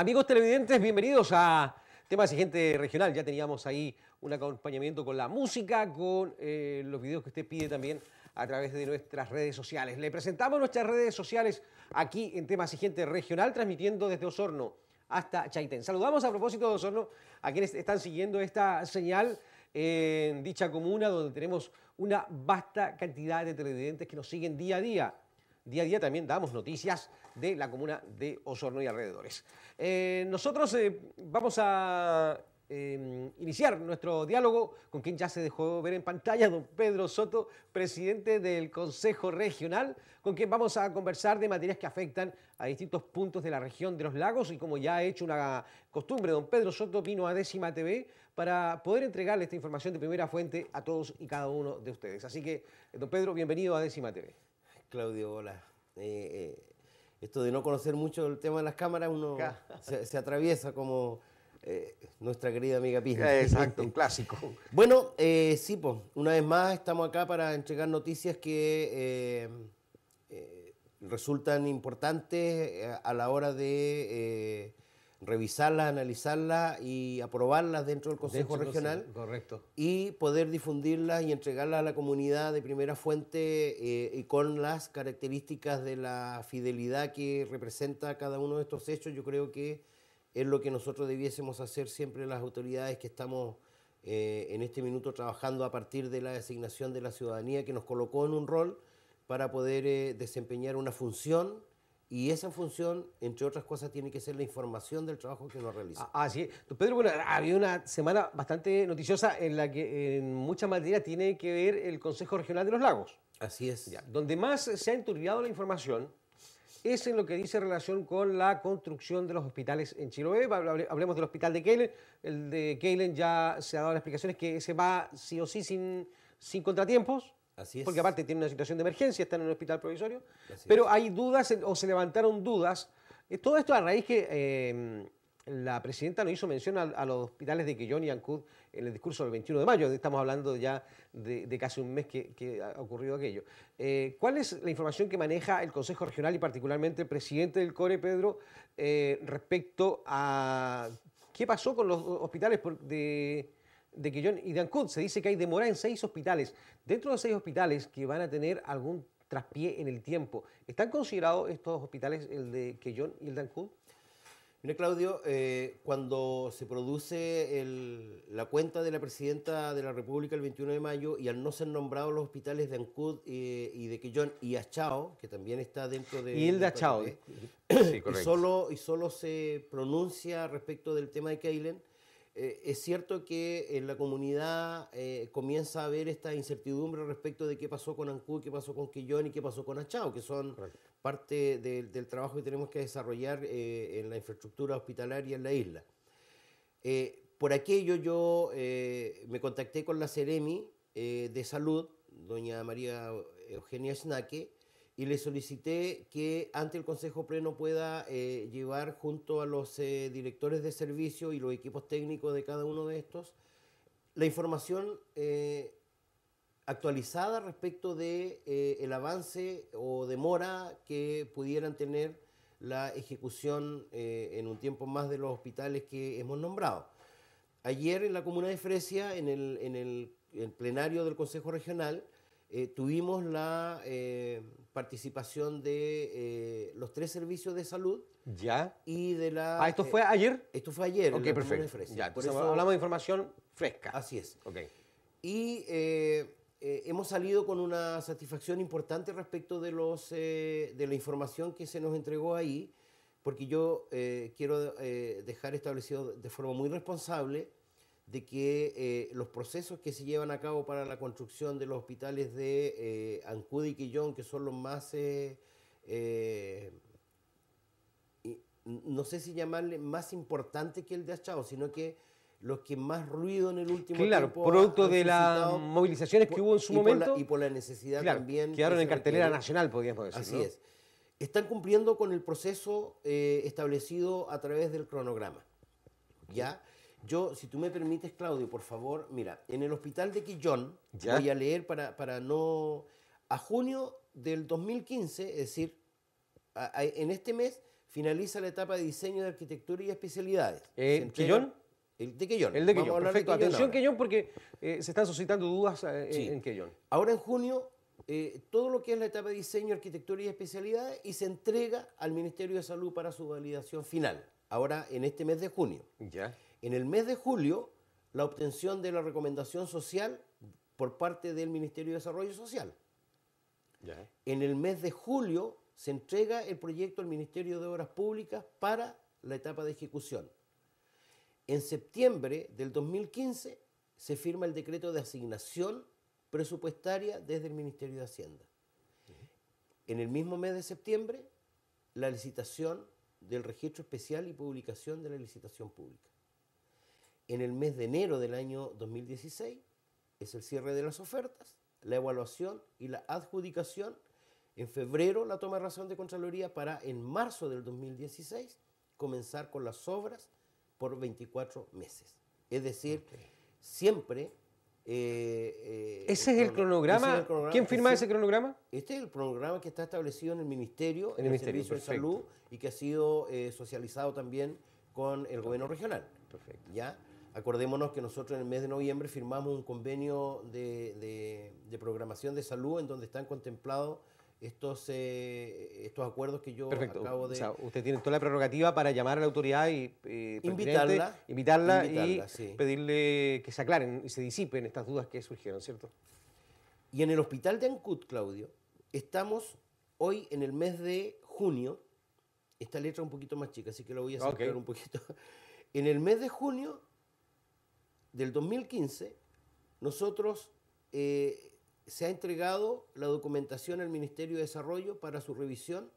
Amigos televidentes, bienvenidos a Temas y Gente Regional. Ya teníamos ahí un acompañamiento con la música, con eh, los videos que usted pide también a través de nuestras redes sociales. Le presentamos nuestras redes sociales aquí en Temas y Gente Regional, transmitiendo desde Osorno hasta Chaitén. Saludamos a propósito de Osorno a quienes están siguiendo esta señal eh, en dicha comuna donde tenemos una vasta cantidad de televidentes que nos siguen día a día día a día también damos noticias de la comuna de Osorno y alrededores. Eh, nosotros eh, vamos a em, iniciar nuestro diálogo con quien ya se dejó ver en pantalla, don Pedro Soto, presidente del Consejo Regional, con quien vamos a conversar de materias que afectan a distintos puntos de la región de los lagos y como ya ha hecho una costumbre, don Pedro Soto vino a Décima TV para poder entregarle esta información de primera fuente a todos y cada uno de ustedes. Así que, don Pedro, bienvenido a Décima TV. Claudio hola. Eh, eh, esto de no conocer mucho el tema de las cámaras, uno se, atraviesa como eh, nuestra querida amiga Pina. Exacto, un clásico. Bueno, sí, pues, una vez más estamos acá para entregar noticias que resultan importantes a la hora de revisarla, analizarla y aprobarlas dentro del Consejo Regional. Correcto. Y poder difundirlas y entregarla a la comunidad de primera fuente eh, y con las características de la fidelidad que representa cada uno de estos hechos, yo creo que es lo que nosotros debiésemos hacer siempre las autoridades que estamos eh, en este minuto trabajando a partir de la designación de la ciudadanía que nos colocó en un rol para poder eh, desempeñar una función y esa función, entre otras cosas, tiene que ser la información del trabajo que uno realiza. Ah, sí. Pedro, bueno, había una semana bastante noticiosa en la que en mucha materia tiene que ver el Consejo Regional de los Lagos. Así es. Ya. Donde más se ha enturbiado la información es en lo que dice relación con la construcción de los hospitales en Chiloé. Hablemos del hospital de Keilen. El de Keilen ya se ha dado las explicaciones que se va sí o sí sin, sin contratiempos. Porque aparte tiene una situación de emergencia, están en un hospital provisorio. pero hay dudas o se levantaron dudas. Eh, todo esto a raíz que eh, la presidenta no hizo mención a, los hospitales de Quillón y Ancud en el discurso del 21 de mayo. Estamos hablando ya de, casi un mes que, ha ocurrido aquello. Eh, ¿Cuál es la información que maneja el Consejo Regional y particularmente el presidente del CORE, Pedro, respecto a qué pasó con los hospitales de de Quillón y Ancud Se dice que hay demora en seis hospitales. Dentro de seis hospitales que van a tener algún traspié en el tiempo, ¿están considerados estos hospitales, el de Quellón y el de Ancud? Claudio, eh, cuando se produce la cuenta de la presidenta de la República el 21 de mayo y al no ser nombrados los hospitales de Ancud eh, y de Quillón y Achao, que también está dentro de... Y el de Achao. sí, correcto. Y solo, y solo se pronuncia respecto del tema de Keilen eh, es cierto que en la comunidad eh, comienza a haber esta incertidumbre respecto de qué pasó con Ancú, qué pasó con Quillón y qué pasó con Achao, que son parte del trabajo que tenemos que desarrollar eh, en la infraestructura hospitalaria en la isla. por aquello yo me contacté con la Ceremi de Salud, doña María Eugenia Snaque y le solicité que ante el Consejo Pleno pueda eh, llevar junto a los eh, directores de servicio y los equipos técnicos de cada uno de estos la información eh, actualizada respecto de el avance o demora que pudieran tener la ejecución en un tiempo más de los hospitales que hemos nombrado. Ayer en la comuna de Fresia, en el, en el plenario del Consejo Regional, eh, tuvimos la eh, participación de eh, los tres servicios de salud. Ya. Y de la. Ah, ¿esto fue ayer? Esto fue ayer. Ok, perfecto. hablamos de información fresca. Así es. Y hemos salido con una satisfacción importante respecto de, los, de la información que se nos entregó ahí, porque yo quiero dejar establecido de forma muy responsable de que eh, los procesos que se llevan a cabo para la construcción de los hospitales de eh, Ancud y Quillón, que son los más, eh, eh, no sé si llamarle más importante que el de Achao, sino que los que más ruido en el último claro, Claro, producto de las movilizaciones que hubo en su momento. y por la necesidad también. Quedaron en cartelera nacional, podríamos decir. Así es. Están cumpliendo con el proceso establecido a través del cronograma. ¿Ya? Yo, si tú me permites, Claudio, por favor, mira, en el hospital de Quillón, voy a leer para, para no... A junio del 2015, es decir, en este mes, finaliza la etapa de diseño de arquitectura y especialidades. en ¿Quillón? El de Quillón. El de Quillón, Atención, Quillón, porque eh, se están suscitando dudas eh, en Quillón. Ahora en junio, eh, todo lo que es la etapa de diseño, arquitectura y especialidades y se entrega al Ministerio de Salud para su validación final ahora en este mes de junio. En el mes de julio, la obtención de la recomendación social por parte del Ministerio de Desarrollo Social. En el mes de julio se entrega el proyecto al Ministerio de Obras Públicas para la etapa de ejecución. En septiembre del 2015 se firma el decreto de asignación presupuestaria desde el Ministerio de Hacienda. En el mismo mes de septiembre, la licitación del registro especial y publicación de la licitación pública. En el mes de enero del año 2016 es el cierre de las ofertas, la evaluación y la adjudicación. En febrero la toma de razón de Contraloría para en marzo del 2016 comenzar con las obras por 24 meses. Es decir, siempre eh, eh, ¿Ese, es el cronograma? ¿Quién firma ese, cronograma? Este es el cronograma que está establecido en el Ministerio, en el, Servicio de Salud, y que ha sido eh, socializado también con el gobierno regional. Perfecto. ¿Ya? Acordémonos que nosotros en el mes de noviembre firmamos un convenio de programación de salud en donde están contemplados estos, eh, estos acuerdos que yo acabo de... O sea, usted tiene toda la prerrogativa para llamar a la autoridad y... Eh, invitarla, y pedirle que se aclaren y se disipen estas dudas que surgieron, ¿cierto? Y en el hospital de Ancud, Claudio, estamos hoy en el mes de junio, esta letra es un poquito más chica, así que la voy a sacar un poquito. En el mes de junio del 2015, nosotros eh, se ha entregado la documentación al Ministerio de Desarrollo para su revisión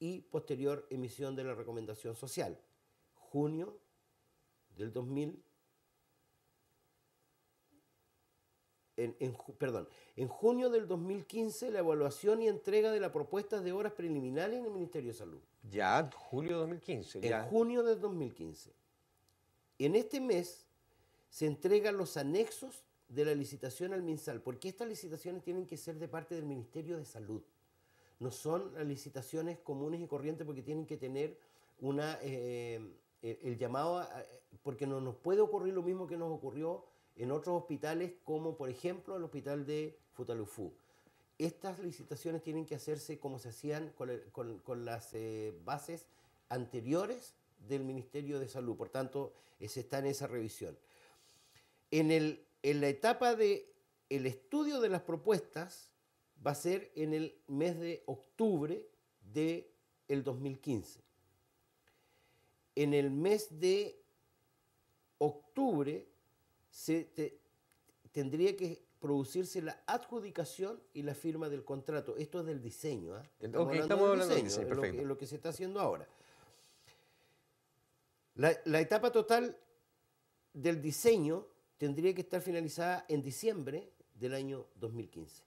y posterior emisión de la recomendación social. Junio del 2000. En, perdón, en junio del 2015 la evaluación y entrega de la propuesta de horas preliminares en el Ministerio de Salud. Ya, julio del 2015. En junio del 2015. En este mes se entregan los anexos de la licitación al MinSal, porque estas licitaciones tienen que ser de parte del Ministerio de Salud. No son licitaciones comunes y corrientes porque tienen que tener una, eh, eh, el llamado, eh, porque no nos puede ocurrir lo mismo que nos ocurrió en otros hospitales, como por ejemplo el hospital de Futalufú. Estas licitaciones tienen que hacerse como se hacían con, las bases anteriores del Ministerio de Salud, por tanto, se está en esa revisión. En el en la etapa de el estudio de las propuestas va a ser en el mes de octubre de el 2015. En el mes de octubre se tendría que producirse la adjudicación y la firma del contrato. Esto es del diseño. ¿ah? Estamos de lo, que, se está haciendo ahora. la etapa total del diseño tendría que estar finalizada en diciembre del año 2015.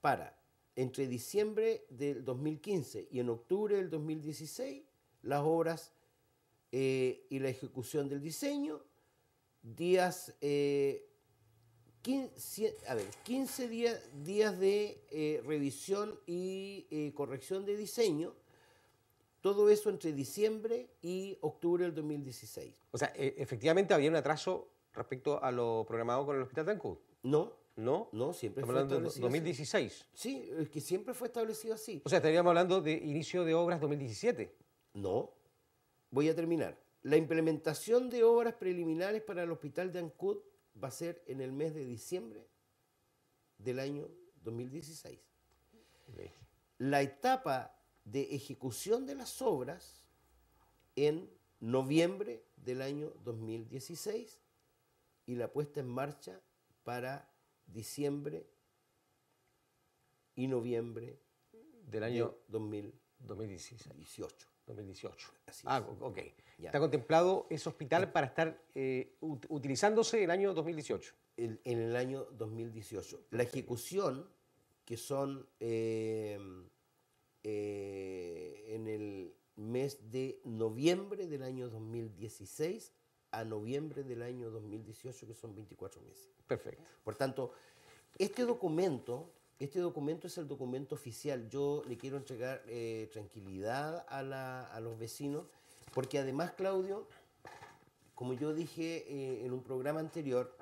Para entre diciembre del 2015 y en octubre del 2016, las obras eh, y la ejecución del diseño, días, 15, eh, a ver, 15 días, días de eh, revisión y corrección de diseño, todo eso entre diciembre y octubre del 2016. O sea, e, efectivamente había un atraso respecto a lo programado con el Hospital de Ancud? No. ¿No? No, siempre Estamos hablando de 2016. Sí, es que siempre fue establecido así. O sea, estaríamos hablando de inicio de obras 2017. No. Voy a terminar. La implementación de obras preliminares para el Hospital de Ancud va a ser en el mes de diciembre del año 2016. La etapa de ejecución de las obras en noviembre del año 2016 y la puesta en marcha para diciembre y noviembre del año 2018. Ah, ok. Está contemplado ese hospital para estar eh, utilizándose el año 2018. en el año 2018. La ejecución, que son em, eh, en el mes de noviembre del año 2016, a noviembre del año 2018, que son 24 meses. Perfecto. Por tanto, este documento, este documento es el documento oficial. Yo le quiero entregar eh, tranquilidad a, los vecinos, porque además, Claudio, como yo dije eh, en un programa anterior,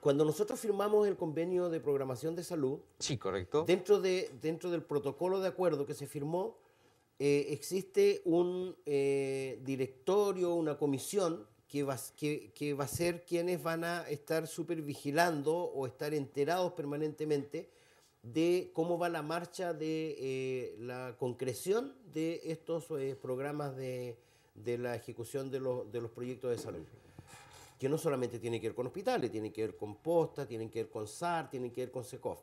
cuando nosotros firmamos el convenio de programación de salud, sí, correcto. Dentro, de, dentro del protocolo de acuerdo que se firmó, eh, existe un eh, directorio, una comisión que va, que, que va, a ser quienes van a estar supervigilando o estar enterados permanentemente de cómo va la marcha de eh, la concreción de estos programas de, la ejecución de los, proyectos de salud que no solamente tiene que ver con hospitales, tiene que ver con posta, tiene que ver con SAR, tiene que ver con SECOF.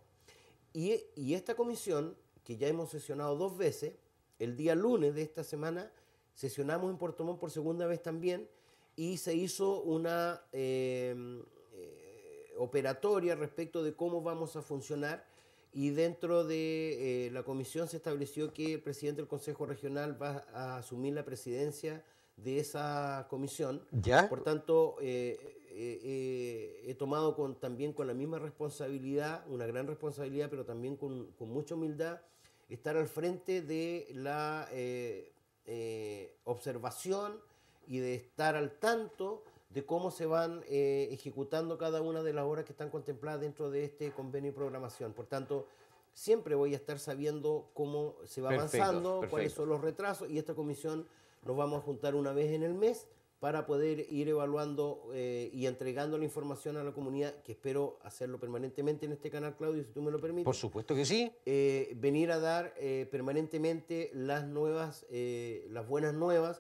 Y, y, esta comisión, que ya hemos sesionado dos veces, el día lunes de esta semana sesionamos en Puerto Montt por segunda vez también y se hizo una em, eh, operatoria respecto de cómo vamos a funcionar y dentro de eh, la comisión se estableció que el presidente del Consejo Regional va a asumir la presidencia de esa comisión. ¿Ya? Por tanto, eh, he tomado con, también con la misma responsabilidad, una gran responsabilidad, pero también con, con mucha humildad, estar al frente de la eh, eh, observación y de estar al tanto de cómo se van eh, ejecutando cada una de las obras que están contempladas dentro de este convenio y programación. Por tanto, siempre voy a estar sabiendo cómo se va avanzando, cuáles son los retrasos y esta comisión nos vamos a juntar una vez en el mes para poder ir evaluando eh, y entregando la información a la comunidad, que espero hacerlo permanentemente en este canal, Claudio, si tú me lo permites. Por supuesto que sí. Eh, venir a dar eh, permanentemente las nuevas, las buenas nuevas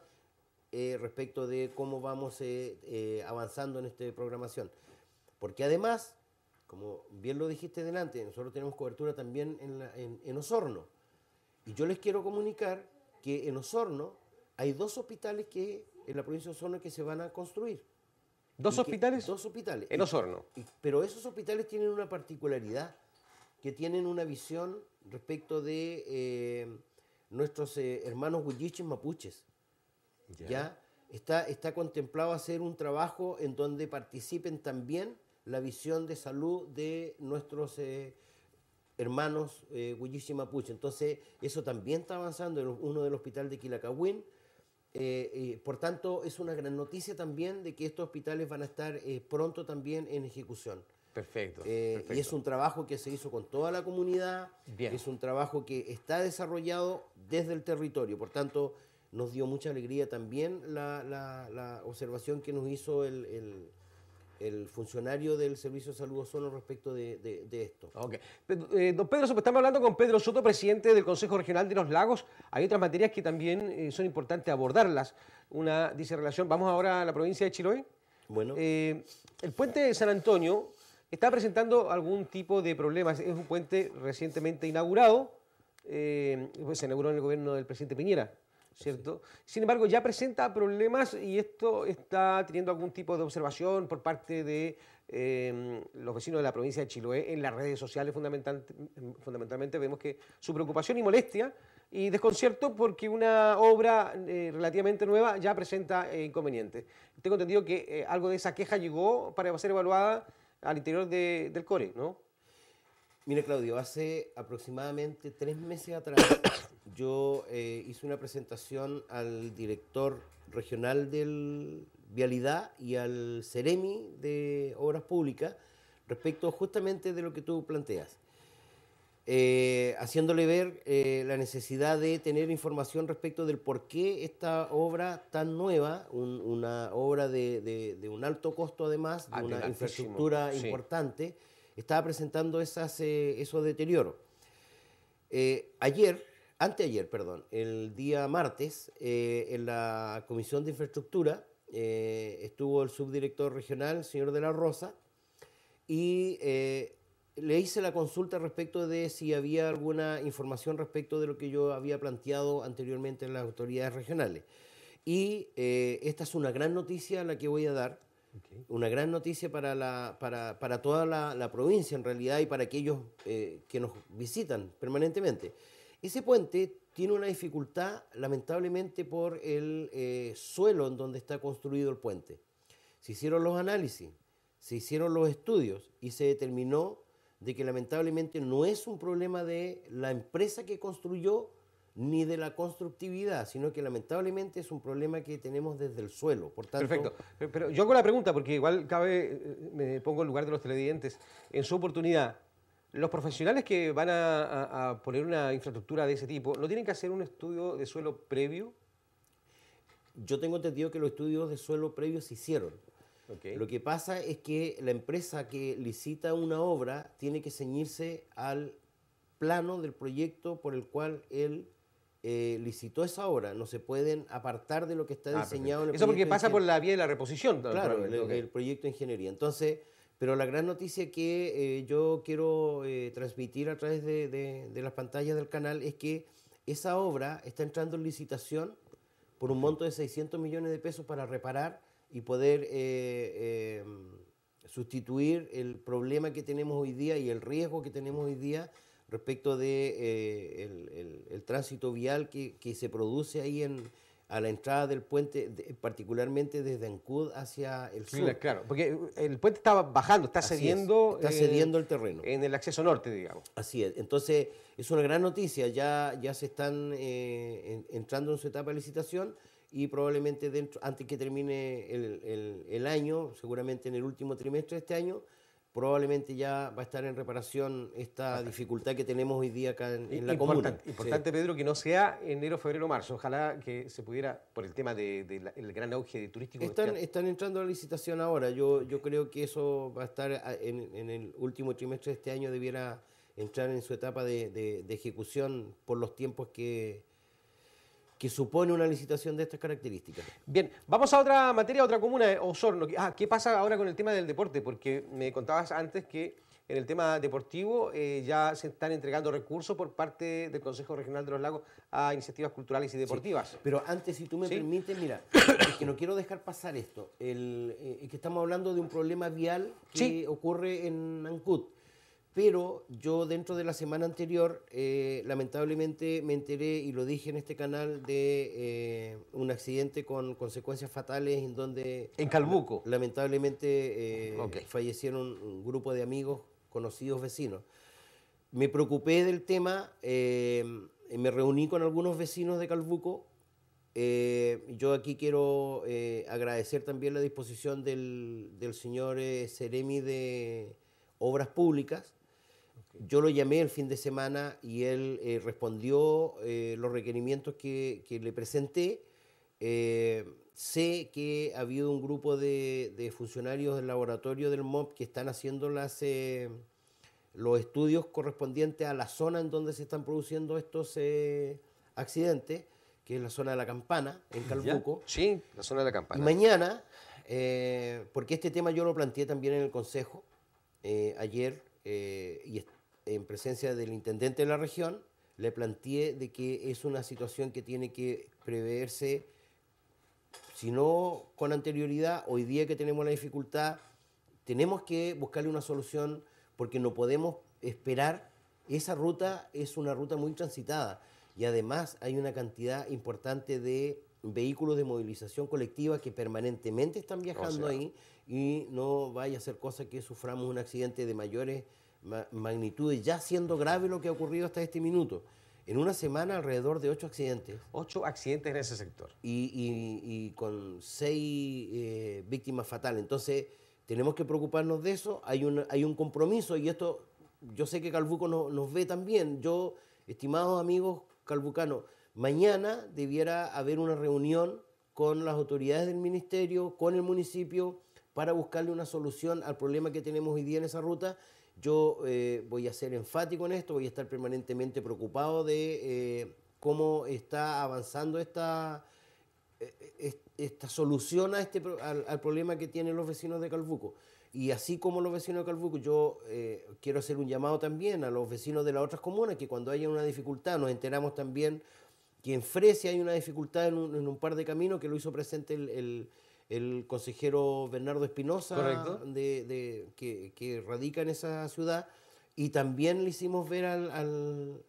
respecto de cómo vamos avanzando en esta programación. Porque además, como bien lo dijiste delante, nosotros tenemos cobertura también en Osorno. Y yo les quiero comunicar que en Osorno hay dos hospitales que en la provincia de Osorno que se van a construir. ¿Dos hospitales? dos hospitales. En Osorno. pero esos hospitales tienen una particularidad, que tienen una visión respecto de eh, nuestros eh, hermanos huilliches mapuches. Ya. Está, está contemplado hacer un trabajo en donde participen también la visión de salud de nuestros eh, hermanos huilliches mapuches. Entonces, eso también está avanzando en uno del hospital de Quilacahuín eh, eh, por tanto, es una gran noticia también de que estos hospitales van a estar eh, pronto también en ejecución. Perfecto, Y es un trabajo que se hizo con toda la comunidad, Bien. es un trabajo que está desarrollado desde el territorio. Por tanto, nos dio mucha alegría también la, observación que nos hizo el el funcionario del Servicio de Salud Ozono respecto de, esto. Ok. Eh, don Pedro, estamos hablando con Pedro Soto, presidente del Consejo Regional de los Lagos. Hay otras materias que también eh, son importantes abordarlas. Una dice relación, vamos ahora a la provincia de Chiloé. Bueno. Eh, el puente de San Antonio está presentando algún tipo de problemas. Es un puente recientemente inaugurado, pues se inauguró en el gobierno del presidente Piñera. ¿cierto? Sin embargo, ya presenta problemas y esto está teniendo algún tipo de observación por parte de em, los vecinos de la provincia de Chiloé en las redes sociales fundamentalmente vemos que su preocupación y molestia y desconcierto porque una obra eh, relativamente nueva ya presenta eh, inconvenientes. Tengo entendido que eh, algo de esa queja llegó para ser evaluada al interior del CORE, ¿no? Mire, Claudio, hace aproximadamente tres meses atrás yo eh, hice una presentación al director regional del Vialidad y al Ceremi de Obras Públicas respecto justamente de lo que tú planteas, eh, haciéndole ver eh, la necesidad de tener información respecto del por qué esta obra tan nueva, una obra de, un alto costo además, de ah, una infraestructura importante, estaba presentando esas, esos deterioros. ayer anteayer, perdón, el día martes, eh, en la Comisión de Infraestructura eh, estuvo el subdirector regional, el señor de la Rosa, y eh, le hice la consulta respecto de si había alguna información respecto de lo que yo había planteado anteriormente en las autoridades regionales. Y esta es una gran noticia la que voy a dar, una gran noticia para, la, para, para toda la, la, provincia en realidad y para aquellos que nos visitan permanentemente. Ese puente tiene una dificultad lamentablemente por el eh, suelo en donde está construido el puente. Se hicieron los análisis, se hicieron los estudios y se determinó de que lamentablemente no es un problema de la empresa que construyó ni de la constructividad, sino que lamentablemente es un problema que tenemos desde el suelo. Por Perfecto. Pero yo hago la pregunta, porque igual cabe, eh, me pongo en lugar de los televidentes, en su oportunidad, los profesionales que van a, poner una infraestructura de ese tipo, ¿no tienen que hacer un estudio de suelo previo? Yo tengo entendido que los estudios de suelo previo se hicieron. Lo que pasa es que la empresa que licita una obra tiene que ceñirse al plano del proyecto por el cual él eh, licitó esa obra, no se pueden apartar de lo que está ah, diseñado en el Eso porque pasa por la vía de la reposición. Claro, el, el, proyecto de ingeniería. Entonces, pero la gran noticia que eh, yo quiero eh, transmitir a través de, las pantallas del canal es que esa obra está entrando en licitación por un monto de 600 millones de pesos para reparar y poder eh, sustituir el problema que tenemos hoy día y el riesgo que tenemos hoy día respecto de el, tránsito vial que se produce ahí en, a la entrada del puente, particularmente desde Ancud hacia el sur. claro, porque eh, el puente está bajando, está cediendo. está eh, cediendo el terreno. En el acceso norte, digamos. Así es. Entonces, es una gran noticia. Ya, ya se están eh, entrando en su etapa de licitación y probablemente dentro, antes que termine el año, seguramente en el último trimestre de este año, probablemente ya va a estar en reparación esta dificultad que tenemos hoy día acá en, la comuna. Importante, Pedro, que no sea enero, febrero, marzo. Ojalá que se pudiera, por el tema del de, gran auge de turístico. Están, entrando a la licitación ahora. Yo, yo creo que eso va a estar en, el último trimestre de este año, debiera entrar en su etapa de ejecución por los tiempos que, que supone una licitación de estas características. Bien, vamos a otra materia, otra comuna, eh, Osorno. Ah, ¿qué pasa ahora con el tema del deporte? Porque me contabas antes que en el tema deportivo eh, ya se están entregando recursos por parte del Consejo Regional de los Lagos a iniciativas culturales y deportivas. pero antes, si tú me permites, mira, es que no quiero dejar pasar esto. El, eh, es que estamos hablando de un problema vial que ocurre en Ancud pero yo dentro de la semana anterior, eh, lamentablemente me enteré, y lo dije en este canal, de eh, un accidente con consecuencias fatales en donde... En Calbuco. Lamentablemente eh, fallecieron un grupo de amigos, conocidos, vecinos. Me preocupé del tema, me reuní con algunos vecinos de Calbuco. yo aquí quiero agradecer también la disposición del, del señor Seremi de Obras Públicas, yo lo llamé el fin de semana y él eh, respondió eh, los requerimientos que, le presenté. Eh, sé que ha habido un grupo de, funcionarios del laboratorio del MOP que están haciendo las, los estudios correspondientes a la zona en donde se están produciendo estos accidentes, que es la zona de la campana, en Calbuco. Sí, la zona de la campana. Mañana, porque este tema yo lo planteé también en el Consejo ayer, y en presencia del intendente de la región, le planteé de que es una situación que tiene que preverse, si no con anterioridad, hoy día que tenemos la dificultad, tenemos que buscarle una solución porque no podemos esperar. Esa ruta es una ruta muy transitada y además hay una cantidad importante de vehículos de movilización colectiva que permanentemente están viajando ahí y no vaya a ser cosa que suframos un accidente de mayores magnitudes, ya siendo grave lo que ha ocurrido hasta este minuto. En una semana alrededor de ocho accidentes. Ocho accidentes en ese sector. Y, con seis eh, víctimas fatales. Entonces, tenemos que preocuparnos de eso. Hay un, hay un compromiso y esto, yo sé que Calbuco nos ve también. Yo, estimados amigos calbucanos, mañana debiera haber una reunión con las autoridades del ministerio, con el municipio, para buscarle una solución al problema que tenemos hoy día en esa ruta yo eh, voy a ser enfático en esto, voy a estar permanentemente preocupado de eh, cómo está avanzando esta, eh, esta solución a este, al, problema que tienen los vecinos de Calbuco. Y así como los vecinos de Calbuco, yo quiero hacer un llamado también a los vecinos de las otras comunas, que cuando haya una dificultad, nos enteramos también que en Fresia hay una dificultad en un, par de caminos que lo hizo presente el el consejero Bernardo Espinosa, de, que, radica en esa ciudad. Y también le hicimos ver al,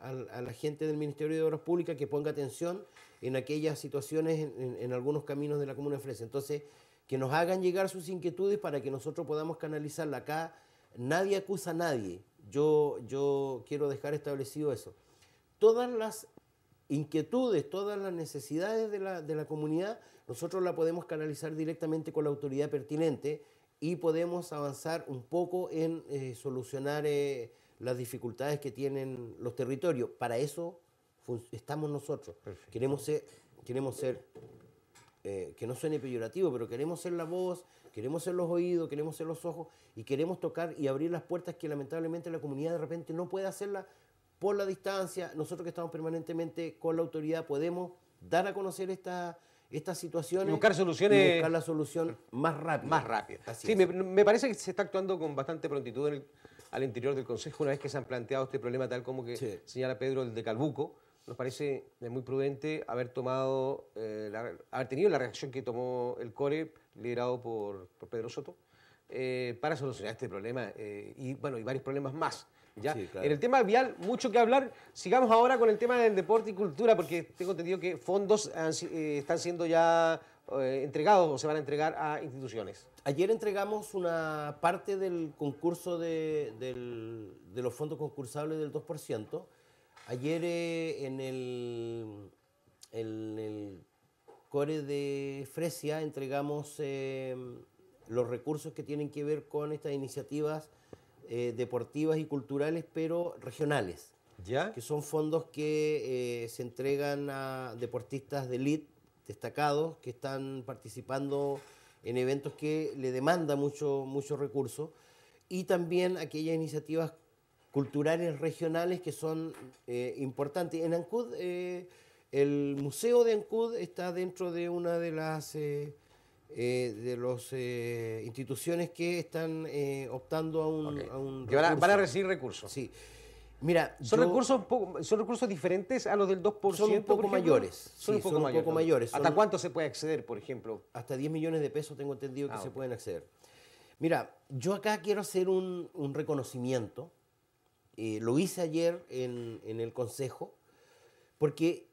al, a la gente del Ministerio de Obras Públicas que ponga atención en aquellas situaciones, en, algunos caminos de la Comuna de Fresa. Entonces, que nos hagan llegar sus inquietudes para que nosotros podamos canalizarla acá. Nadie acusa a nadie. Yo, yo quiero dejar establecido eso. Todas las inquietudes, todas las necesidades de la, comunidad, nosotros la podemos canalizar directamente con la autoridad pertinente y podemos avanzar un poco en eh, solucionar eh, las dificultades que tienen los territorios. Para eso estamos nosotros. Queremos ser, queremos ser eh, que no suene peyorativo, pero queremos ser la voz, queremos ser los oídos, queremos ser los ojos y queremos tocar y abrir las puertas que lamentablemente la comunidad de repente no puede hacerla por la distancia, nosotros que estamos permanentemente con la autoridad podemos dar a conocer esta, estas situaciones. Y buscar soluciones. la solución más rápida. Más rápida. sí, me, parece que se está actuando con bastante prontitud al interior del Consejo una vez que se han planteado este problema tal como que señala Pedro el de Calbuco. Nos parece eh, muy prudente haber tomado, eh, haber tenido la reacción que tomó el CORE, liderado por, Pedro Soto, eh, para solucionar este problema y, bueno, y varios problemas más. En el tema vial, mucho que hablar. Sigamos ahora con el tema del deporte y cultura, porque tengo entendido que fondos eh, están siendo ya eh, entregados o se van a entregar a instituciones. Ayer entregamos una parte del concurso de, los fondos concursables del 2%. Ayer eh, en el, core de Fresia entregamos los recursos que tienen que ver con estas iniciativas eh, deportivas y culturales, pero regionales. ¿Ya? Que son fondos que eh, se entregan a deportistas de elite destacados que están participando en eventos que le demanda mucho, mucho recurso y también aquellas iniciativas culturales regionales que son eh, importantes. En Ancud, el Museo de Ancud está dentro de una de las eh, de las eh, instituciones que están eh, optando a un, van, a, recibir recursos. Sí. Mira, son recursos son recursos diferentes a los del 2%. Son un poco mayores. Son, un, poco mayores. ¿Hasta cuánto se puede acceder, por ejemplo? Hasta 10 millones de pesos tengo entendido que ah, se pueden acceder. Mira, yo acá quiero hacer un, reconocimiento. lo hice ayer en, el Consejo, porque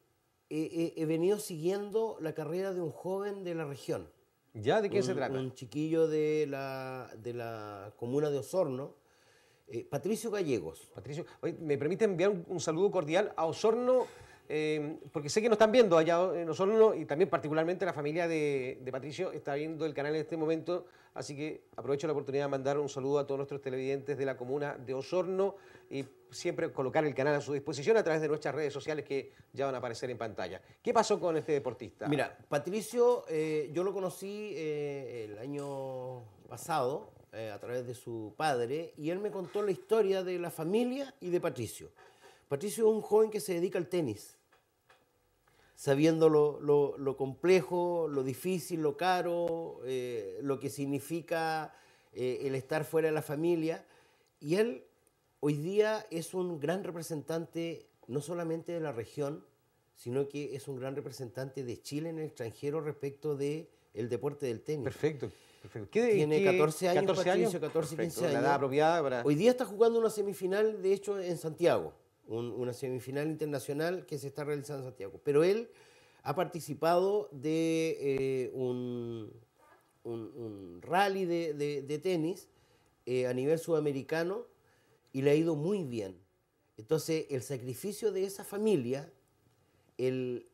he venido siguiendo la carrera de un joven de la región ¿Ya? ¿De qué se trata? Un chiquillo de la, de la comuna de Osorno, eh, Patricio Gallegos. Patricio, me permite enviar un, un saludo cordial a Osorno Em, porque sé que nos están viendo allá en eh, Osorno y también particularmente la familia de, Patricio está viendo el canal en este momento, así que aprovecho la oportunidad de mandar un saludo a todos nuestros televidentes de la comuna de Osorno y siempre colocar el canal a su disposición a través de nuestras redes sociales que ya van a aparecer en pantalla. ¿Qué pasó con este deportista? Mira, Patricio eh, yo lo conocí eh, el año pasado a través de su padre y él me contó la historia de la familia y de Patricio. Patricio es un joven que se dedica al tenis, sabiendo lo, complejo, lo difícil, lo caro, eh, lo que significa eh, el estar fuera de la familia. Y él hoy día es un gran representante no solamente de la región, sino que es un gran representante de Chile en el extranjero respecto del el deporte del tenis. Perfecto. ¿Qué, Tiene 14 años, 14 años? 14, 15 años. Hoy día está jugando una semifinal, de hecho, en Santiago una semifinal internacional que se está realizando en Santiago. Pero él ha participado de eh, un, rally de, tenis eh, a nivel sudamericano y le ha ido muy bien. Entonces, el sacrificio de esa familia, el,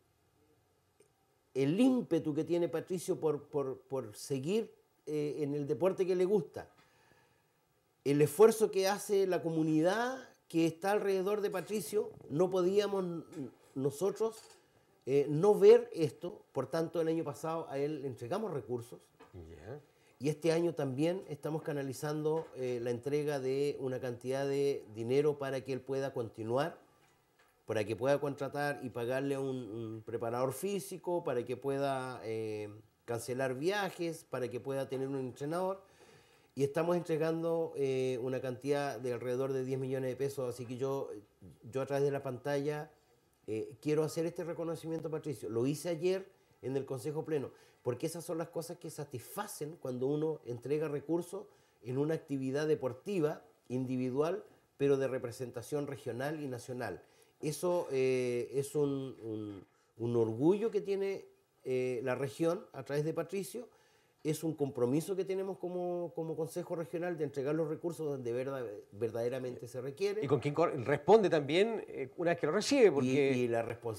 el ímpetu que tiene Patricio por, por, por seguir eh, en el deporte que le gusta, el esfuerzo que hace la comunidad que está alrededor de Patricio, no podíamos nosotros eh, no ver esto, por tanto el año pasado a él le entregamos recursos y este año también estamos canalizando eh, la entrega de una cantidad de dinero para que él pueda continuar, para que pueda contratar y pagarle a un, preparador físico, para que pueda eh, cancelar viajes, para que pueda tener un entrenador y estamos entregando eh, una cantidad de alrededor de 10 millones de pesos, así que yo, yo a través de la pantalla eh, quiero hacer este reconocimiento, Patricio. Lo hice ayer en el Consejo Pleno, porque esas son las cosas que satisfacen cuando uno entrega recursos en una actividad deportiva, individual, pero de representación regional y nacional. Eso eh, es un, orgullo que tiene la región a través de Patricio es un compromiso que tenemos como, como Consejo Regional de entregar los recursos donde verdaderamente se requiere. Y con quien responde también eh, una vez que lo recibe, porque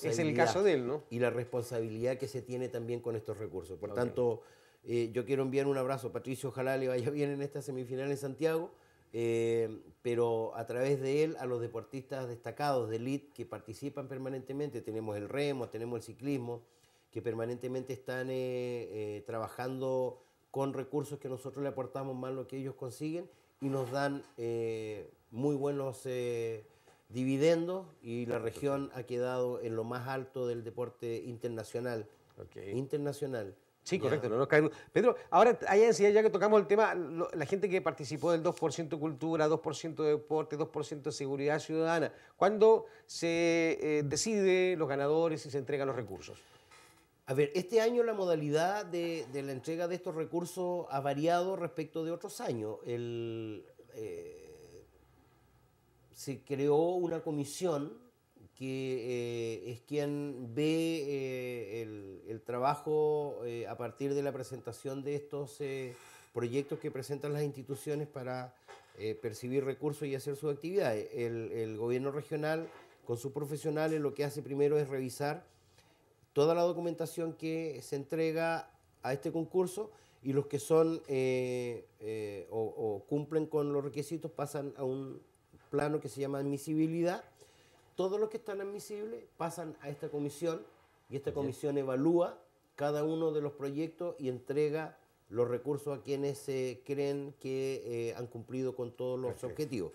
es el caso de él, ¿no? Y la responsabilidad que se tiene también con estos recursos. Por tanto, eh, yo quiero enviar un abrazo a Patricio, ojalá le vaya bien en esta semifinal en Santiago, eh, pero a través de él a los deportistas destacados de elite que participan permanentemente, tenemos el remo, tenemos el ciclismo, que permanentemente están eh, eh, trabajando con recursos que nosotros le aportamos más lo que ellos consiguen y nos dan eh, muy buenos dividendos y la región ha quedado en lo más alto del deporte internacional. Internacional. Sí, correcto, no nos Pedro, ahora ya que tocamos el tema, la gente que participó del 2% cultura, 2% deporte, 2% seguridad ciudadana, ¿cuándo se decide los ganadores y se entregan los recursos? A ver, este año la modalidad de, la entrega de estos recursos ha variado respecto de otros años. Eh, se creó una comisión que eh, es quien ve eh, el, trabajo a partir de la presentación de estos proyectos que presentan las instituciones para percibir recursos y hacer sus actividades. el gobierno regional, con sus profesionales, lo que hace primero es revisar toda la documentación que se entrega a este concurso y los que son eh, eh, o, cumplen con los requisitos pasan a un plano que se llama admisibilidad. Todos los que están admisibles pasan a esta comisión y esta comisión evalúa cada uno de los proyectos y entrega los recursos a quienes se creen que eh, han cumplido con todos los objetivos.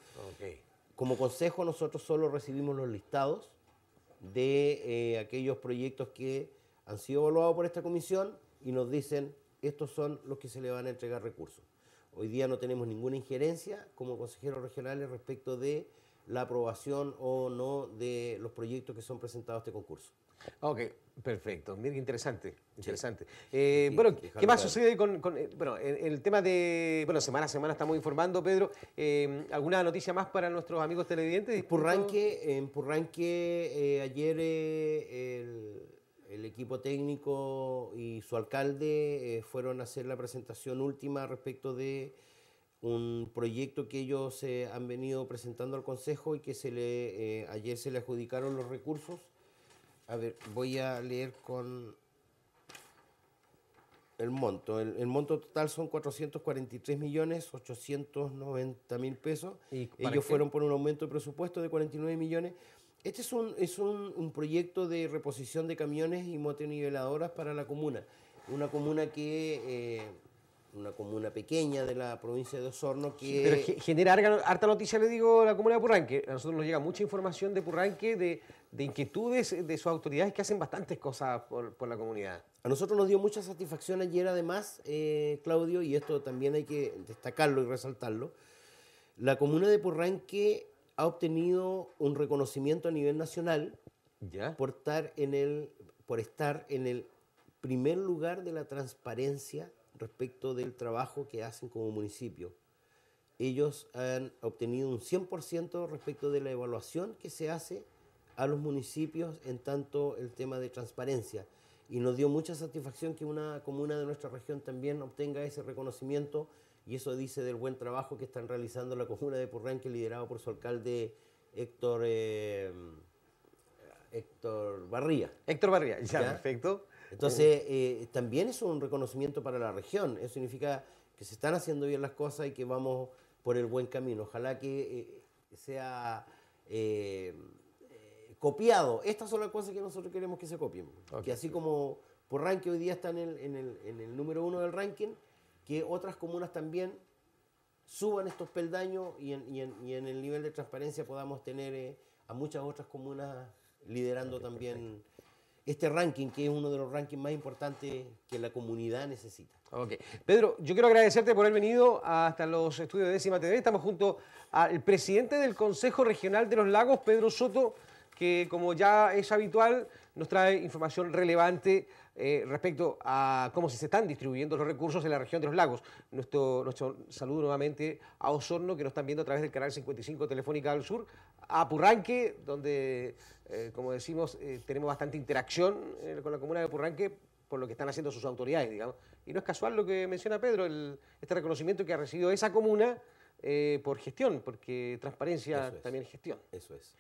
Como consejo nosotros solo recibimos los listados de eh, aquellos proyectos que han sido evaluados por esta comisión y nos dicen estos son los que se le van a entregar recursos. Hoy día no tenemos ninguna injerencia como consejeros regionales respecto de la aprobación o no de los proyectos que son presentados a este concurso. Ok, perfecto. muy interesante, interesante. Eh, bueno, ¿qué más sucede con, eh, bueno, el, tema de, bueno, semana a semana estamos informando, Pedro. Em, ¿Alguna noticia más para nuestros amigos televidentes? Purranque, en Purranque eh, ayer el, equipo técnico y su alcalde fueron a hacer la presentación última respecto de un proyecto que ellos han venido presentando al Consejo y que se le, ayer se le adjudicaron los recursos a ver, voy a leer con el monto. El, monto total son 443 millones 890 mil pesos. ¿Y Ellos fueron por un aumento de presupuesto de 49 millones. Este es, un, es un, proyecto de reposición de camiones y motoniveladoras para la comuna. Una comuna que... Eh, una comuna pequeña de la provincia de Osorno que... pero genera harta noticia, le digo, la comuna de Purranque. A nosotros nos llega mucha información de Purranque, de, de inquietudes de sus autoridades que hacen bastantes cosas por, por, la comunidad. A nosotros nos dio mucha satisfacción ayer además, eh, Claudio, y esto también hay que destacarlo y resaltarlo. La comuna de Purranque ha obtenido un reconocimiento a nivel nacional ¿Ya? Por, estar en el, por estar en el primer lugar de la transparencia respecto del trabajo que hacen como municipio. Ellos han obtenido un 100% respecto de la evaluación que se hace a los municipios en tanto el tema de transparencia. Y nos dio mucha satisfacción que una comuna de nuestra región también obtenga ese reconocimiento y eso dice del buen trabajo que están realizando la comuna de Purranque liderado por su alcalde Héctor... Eh, Héctor Barría. Héctor Barría, ¿Ya? perfecto. Entonces, eh, también es un reconocimiento para la región. Eso significa que se están haciendo bien las cosas y que vamos por el buen camino. Ojalá que eh, sea eh, copiado. Estas son las cosas que nosotros queremos que se copien. Que así como por ranking hoy día está en el, número uno del ranking, que otras comunas también suban estos peldaños y en, el nivel de transparencia podamos tener a muchas otras comunas liderando también este ranking, que es uno de los rankings más importantes que la comunidad necesita. Ok. Pedro, yo quiero agradecerte por haber venido hasta los estudios de Décima TV. Estamos junto al presidente del Consejo Regional de los Lagos, Pedro Soto, que como ya es habitual, nos trae información relevante eh, respecto a cómo se están distribuyendo los recursos en la región de los lagos. Nuestro, nuestro saludo nuevamente a Osorno, que nos están viendo a través del canal 55 Telefónica del Sur, a Purranque, donde, eh, como decimos, eh, tenemos bastante interacción eh, con la comuna de Purranque por lo que están haciendo sus autoridades, digamos. Y no es casual lo que menciona Pedro, el, este reconocimiento que ha recibido esa comuna por gestión, porque transparencia también es gestión. Eso es.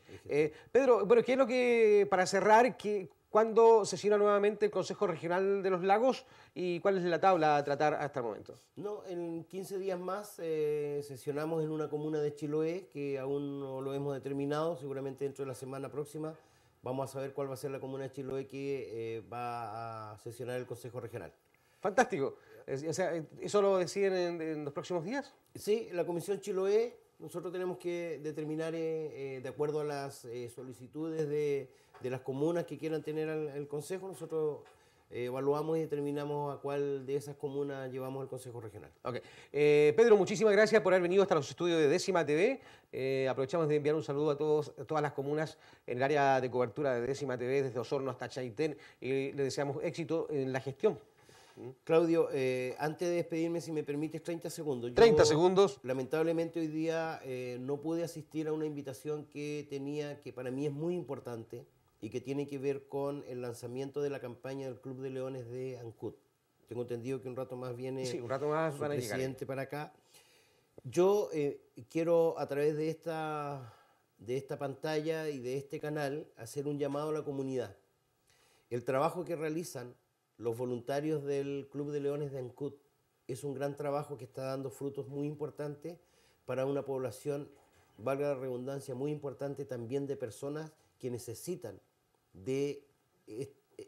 Pedro, bueno, ¿qué es lo que, para cerrar, que... ¿Cuándo sesiona nuevamente el Consejo Regional de los Lagos y cuál es la tabla a tratar hasta el momento? No, en 15 días más eh, sesionamos en una comuna de Chiloé que aún no lo hemos determinado, seguramente dentro de la semana próxima vamos a saber cuál va a ser la comuna de Chiloé que eh, va a sesionar el Consejo Regional. Fantástico. O sea, ¿Eso lo deciden en, los próximos días? Sí, la Comisión Chiloé, nosotros tenemos que determinar eh, de acuerdo a las solicitudes de de las comunas que quieran tener al, el consejo, nosotros eh, evaluamos y determinamos a cuál de esas comunas llevamos al Consejo Regional. Okay. Eh, Pedro, muchísimas gracias por haber venido hasta los estudios de Décima TV. Eh, aprovechamos de enviar un saludo a, todos, todas las comunas en el área de cobertura de Décima TV, desde Osorno hasta Chaitén, y le deseamos éxito en la gestión. Mm. Claudio, antes de despedirme, si me permites 30 segundos. 30 segundos. Lamentablemente hoy día no pude asistir a una invitación que tenía, que para mí es muy importante, y que tiene que ver con el lanzamiento de la campaña del Club de Leones de Ancud. Tengo entendido que un rato más viene sí, un rato más van a presidente para acá. Yo eh, quiero a través de esta, de esta pantalla y de este canal hacer un llamado a la comunidad. El trabajo que realizan los voluntarios del Club de Leones de Ancud es un gran trabajo que está dando frutos muy importantes para una población, valga la redundancia, muy importante también de personas que necesitan de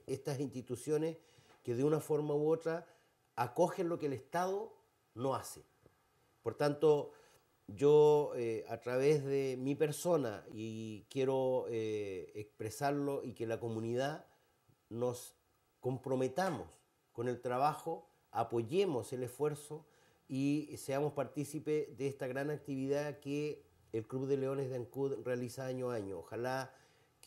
estas instituciones que de una forma u otra acogen lo que el Estado no hace. Por tanto, yo eh, a través de mi persona, y quiero eh, expresarlo y que la comunidad nos comprometamos con el trabajo, apoyemos el esfuerzo y seamos partícipes de esta gran actividad que el Club de Leones de Ancud realiza año a año. Ojalá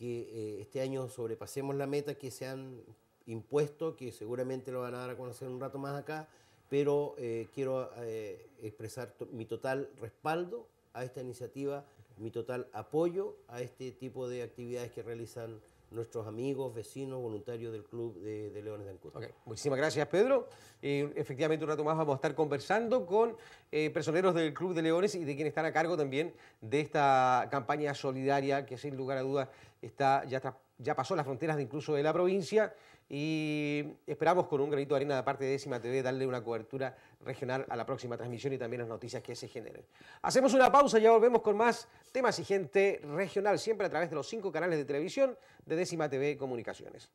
que eh, este año sobrepasemos la meta que se han impuesto, que seguramente lo van a dar a conocer un rato más acá, pero eh, quiero eh, expresar mi total respaldo a esta iniciativa, mi total apoyo a este tipo de actividades que realizan nuestros amigos, vecinos, voluntarios del Club de, Leones de Ancud. Muchísimas gracias, Pedro. efectivamente, un rato más vamos a estar conversando con eh, personeros del Club de Leones y de quienes están a cargo también de esta campaña solidaria que sin lugar a dudas está ya está ya pasó las fronteras de incluso de la provincia y esperamos con un granito de arena de parte de Décima TV darle una cobertura regional a la próxima transmisión y también las noticias que se generen. Hacemos una pausa y ya volvemos con más temas y gente regional, siempre a través de los cinco canales de televisión de Décima TV Comunicaciones.